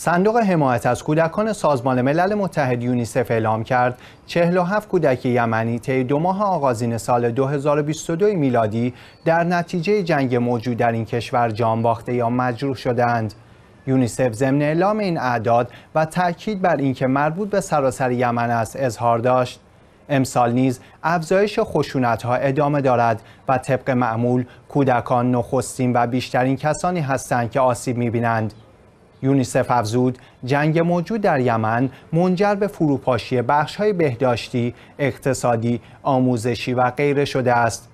صندوق حمایت از کودکان سازمان ملل متحد یونیسف اعلام کرد 47 کودک یمنی طی دو ماه آغازین سال 2022 میلادی در نتیجه جنگ موجود در این کشور جان باخته یا مجروح شدند. یونیسف ضمن اعلام این اعداد و تاکید بر اینکه مربوط به سراسر یمن است اظهار داشت. امسال نیز افزایش خشونت ها ادامه دارد و طبق معمول کودکان نخستین و بیشترین کسانی هستند که آسیب می‌بینند. یونیسف افزود جنگ موجود در یمن منجر به فروپاشی های بهداشتی، اقتصادی، آموزشی و غیره شده است.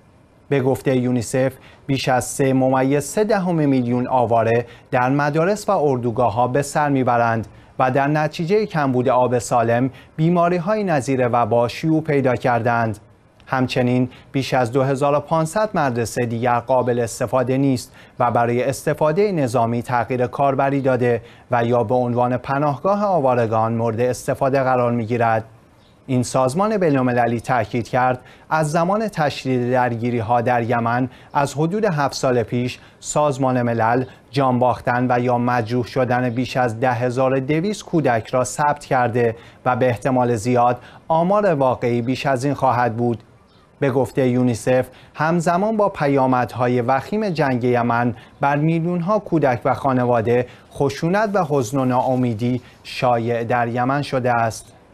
به گفته یونیسف بیش از سه ممیز سه دهم میلیون آواره در مدارس و اردوگاه ها به سر میبرند و در نتیجه کمبود آب سالم بیماری های نظیر وبا شیوع پیدا کردند. همچنین بیش از 2500 مدرسه دیگر قابل استفاده نیست و برای استفاده نظامی تغییر کاربری داده و یا به عنوان پناهگاه آوارگان مورد استفاده قرار می گیرد. این سازمان بینالمللی تاکید کرد از زمان تشدید درگیری ها در یمن از حدود هفت سال پیش سازمان ملل جان باختن و یا مجروح شدن بیش از 10200 کودک را ثبت کرده و به احتمال زیاد آمار واقعی بیش از این خواهد بود به گفته یونیسف همزمان با پیامدهای وخیم جنگ یمن بر میلیونها کودک و خانواده خشونت و حزن و ناامیدی شایع در یمن شده است